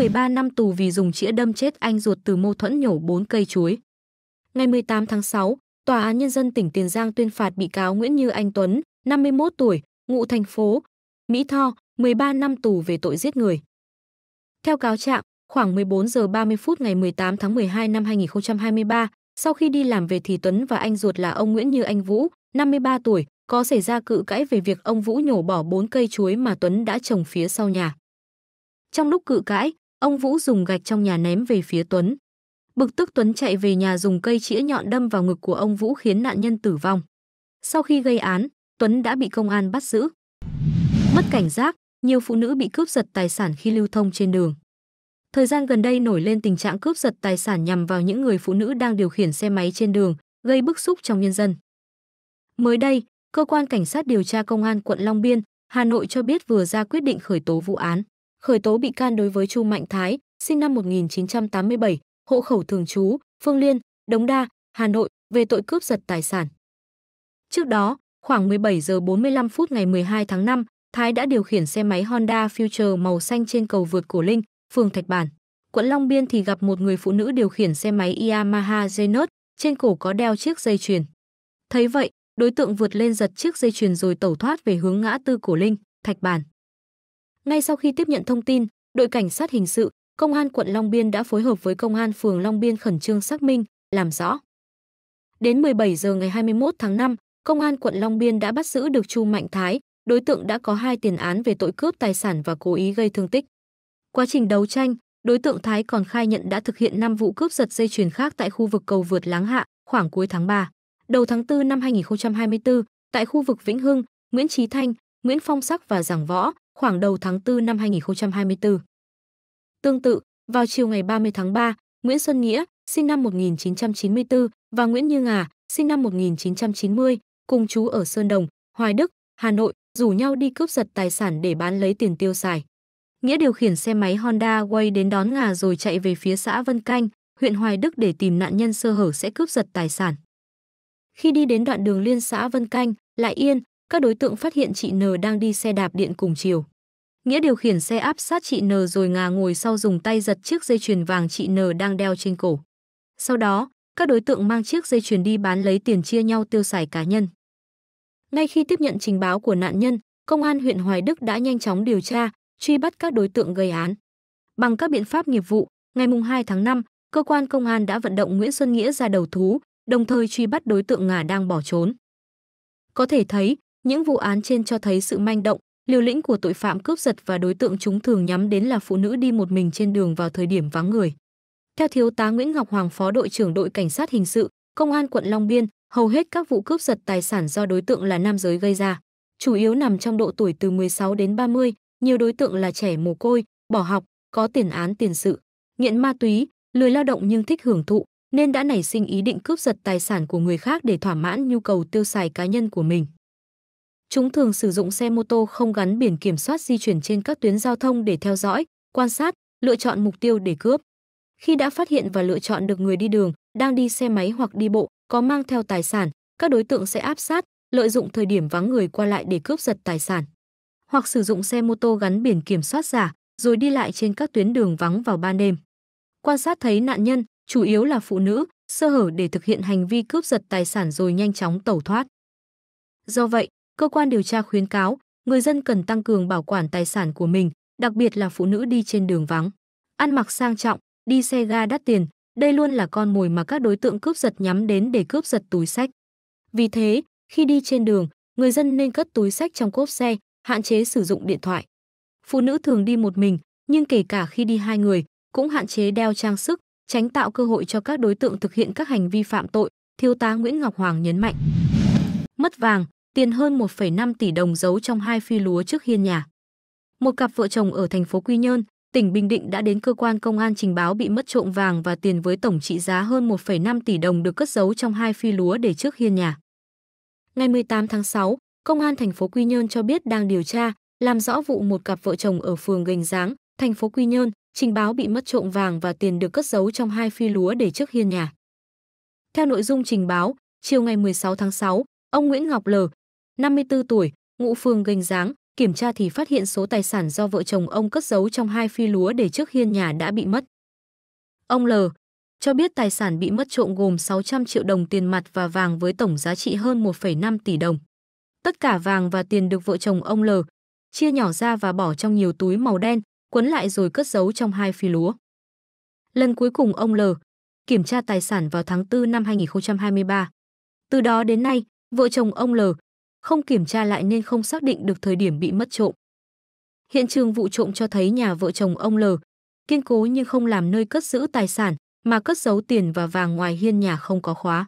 13 năm tù vì dùng chĩa đâm chết anh ruột từ mâu thuẫn nhổ 4 cây chuối. Ngày 18 tháng 6, Tòa án Nhân dân tỉnh Tiền Giang tuyên phạt bị cáo Nguyễn Như Anh Tuấn, 51 tuổi, ngụ thành phố Mỹ Tho, 13 năm tù về tội giết người. Theo cáo trạng, khoảng 14 giờ 30 phút ngày 18 tháng 12 năm 2023, sau khi đi làm về thì Tuấn và anh ruột là ông Nguyễn Như Anh Vũ, 53 tuổi, có xảy ra cự cãi về việc ông Vũ nhổ bỏ 4 cây chuối mà Tuấn đã trồng phía sau nhà. Trong lúc cự cãi, Ông Vũ dùng gạch trong nhà ném về phía Tuấn. Bực tức Tuấn chạy về nhà dùng cây chĩa nhọn đâm vào ngực của ông Vũ khiến nạn nhân tử vong. Sau khi gây án, Tuấn đã bị công an bắt giữ. Mất cảnh giác, nhiều phụ nữ bị cướp giật tài sản khi lưu thông trên đường. Thời gian gần đây nổi lên tình trạng cướp giật tài sản nhằm vào những người phụ nữ đang điều khiển xe máy trên đường, gây bức xúc trong nhân dân. Mới đây, cơ quan cảnh sát điều tra công an quận Long Biên, Hà Nội cho biết vừa ra quyết định khởi tố vụ án khởi tố bị can đối với Chu Mạnh Thái, sinh năm 1987, hộ khẩu thường trú, Phương Liên, Đống Đa, Hà Nội, về tội cướp giật tài sản. Trước đó, khoảng 17 giờ 45 phút ngày 12 tháng 5, Thái đã điều khiển xe máy Honda Future màu xanh trên cầu vượt Cổ Linh, phường Thạch Bản, quận Long Biên thì gặp một người phụ nữ điều khiển xe máy Yamaha Zenus, trên cổ có đeo chiếc dây chuyền. Thấy vậy, đối tượng vượt lên giật chiếc dây chuyền rồi tẩu thoát về hướng ngã tư Cổ Linh, Thạch Bản. Ngay sau khi tiếp nhận thông tin, đội cảnh sát hình sự, công an quận Long Biên đã phối hợp với công an phường Long Biên khẩn trương xác minh, làm rõ. Đến 17 giờ ngày 21 tháng 5, công an quận Long Biên đã bắt giữ được Chu Mạnh Thái, đối tượng đã có hai tiền án về tội cướp tài sản và cố ý gây thương tích. Quá trình đấu tranh, đối tượng Thái còn khai nhận đã thực hiện 5 vụ cướp giật dây chuyền khác tại khu vực cầu vượt Láng Hạ khoảng cuối tháng 3. Đầu tháng 4 năm 2024, tại khu vực Vĩnh Hưng, Nguyễn Trí Thanh, Nguyễn Phong Sắc và Giảng Võ, khoảng đầu tháng 4 năm 2024. Tương tự, vào chiều ngày 30 tháng 3, Nguyễn Xuân Nghĩa, sinh năm 1994 và Nguyễn Như Ngà, sinh năm 1990, cùng chú ở Sơn Đồng, Hoài Đức, Hà Nội, rủ nhau đi cướp giật tài sản để bán lấy tiền tiêu xài. Nghĩa điều khiển xe máy Honda Way đến đón Ngà rồi chạy về phía xã Vân Canh, huyện Hoài Đức để tìm nạn nhân sơ hở sẽ cướp giật tài sản. Khi đi đến đoạn đường liên xã Vân Canh, Lại Yên, các đối tượng phát hiện chị N đang đi xe đạp điện cùng chiều. Nghĩa điều khiển xe áp sát chị N rồi ngà ngồi sau dùng tay giật chiếc dây chuyền vàng chị N đang đeo trên cổ. Sau đó, các đối tượng mang chiếc dây chuyền đi bán lấy tiền chia nhau tiêu xài cá nhân. Ngay khi tiếp nhận trình báo của nạn nhân, công an huyện Hoài Đức đã nhanh chóng điều tra, truy bắt các đối tượng gây án. Bằng các biện pháp nghiệp vụ, ngày 2 tháng 5, cơ quan công an đã vận động Nguyễn Xuân Nghĩa ra đầu thú, đồng thời truy bắt đối tượng ngà đang bỏ trốn. Có thể thấy, những vụ án trên cho thấy sự manh động, liều lĩnh của tội phạm cướp giật và đối tượng chúng thường nhắm đến là phụ nữ đi một mình trên đường vào thời điểm vắng người. Theo thiếu tá Nguyễn Ngọc Hoàng phó đội trưởng đội cảnh sát hình sự, công an quận Long Biên, hầu hết các vụ cướp giật tài sản do đối tượng là nam giới gây ra, chủ yếu nằm trong độ tuổi từ 16 đến 30, nhiều đối tượng là trẻ mồ côi, bỏ học, có tiền án tiền sự, nghiện ma túy, lười lao động nhưng thích hưởng thụ, nên đã nảy sinh ý định cướp giật tài sản của người khác để thỏa mãn nhu cầu tiêu xài cá nhân của mình. Chúng thường sử dụng xe mô tô không gắn biển kiểm soát di chuyển trên các tuyến giao thông để theo dõi, quan sát, lựa chọn mục tiêu để cướp. Khi đã phát hiện và lựa chọn được người đi đường, đang đi xe máy hoặc đi bộ, có mang theo tài sản, các đối tượng sẽ áp sát, lợi dụng thời điểm vắng người qua lại để cướp giật tài sản. Hoặc sử dụng xe mô tô gắn biển kiểm soát giả, rồi đi lại trên các tuyến đường vắng vào ban đêm. Quan sát thấy nạn nhân, chủ yếu là phụ nữ, sơ hở để thực hiện hành vi cướp giật tài sản rồi nhanh chóng tẩu thoát. Do vậy, cơ quan điều tra khuyến cáo người dân cần tăng cường bảo quản tài sản của mình, đặc biệt là phụ nữ đi trên đường vắng. Ăn mặc sang trọng, đi xe ga đắt tiền, đây luôn là con mồi mà các đối tượng cướp giật nhắm đến để cướp giật túi sách. Vì thế, khi đi trên đường, người dân nên cất túi sách trong cốp xe, hạn chế sử dụng điện thoại. Phụ nữ thường đi một mình, nhưng kể cả khi đi hai người, cũng hạn chế đeo trang sức, tránh tạo cơ hội cho các đối tượng thực hiện các hành vi phạm tội, thiếu tá Nguyễn Ngọc Hoàng nhấn mạnh. Mất vàng, tiền hơn 1,5 tỷ đồng giấu trong hai phi lúa trước hiên nhà. Một cặp vợ chồng ở thành phố Quy Nhơn, tỉnh Bình Định đã đến cơ quan công an trình báo bị mất trộm vàng và tiền với tổng trị giá hơn 1,5 tỷ đồng được cất giấu trong hai phi lúa để trước hiên nhà. Ngày 18 tháng 6, Công an thành phố Quy Nhơn cho biết đang điều tra, làm rõ vụ một cặp vợ chồng ở phường Gành Giáng, thành phố Quy Nhơn, trình báo bị mất trộm vàng và tiền được cất giấu trong hai phi lúa để trước hiên nhà. Theo nội dung trình báo, chiều ngày 16 tháng 6, ông Nguyễn Ngọc lờ 54 tuổi, ngụ phường Gành Giáng, kiểm tra thì phát hiện số tài sản do vợ chồng ông cất giấu trong hai phi lúa để trước hiên nhà đã bị mất. Ông L cho biết tài sản bị mất trộm gồm 600 triệu đồng tiền mặt và vàng với tổng giá trị hơn 1,5 tỷ đồng. Tất cả vàng và tiền được vợ chồng ông L chia nhỏ ra và bỏ trong nhiều túi màu đen, quấn lại rồi cất giấu trong hai phi lúa. Lần cuối cùng ông L kiểm tra tài sản vào tháng 4 năm 2023. Từ đó đến nay, vợ chồng ông L không kiểm tra lại nên không xác định được thời điểm bị mất trộm. Hiện trường vụ trộm cho thấy nhà vợ chồng ông L kiên cố nhưng không làm nơi cất giữ tài sản, mà cất giấu tiền và vàng ngoài hiên nhà không có khóa.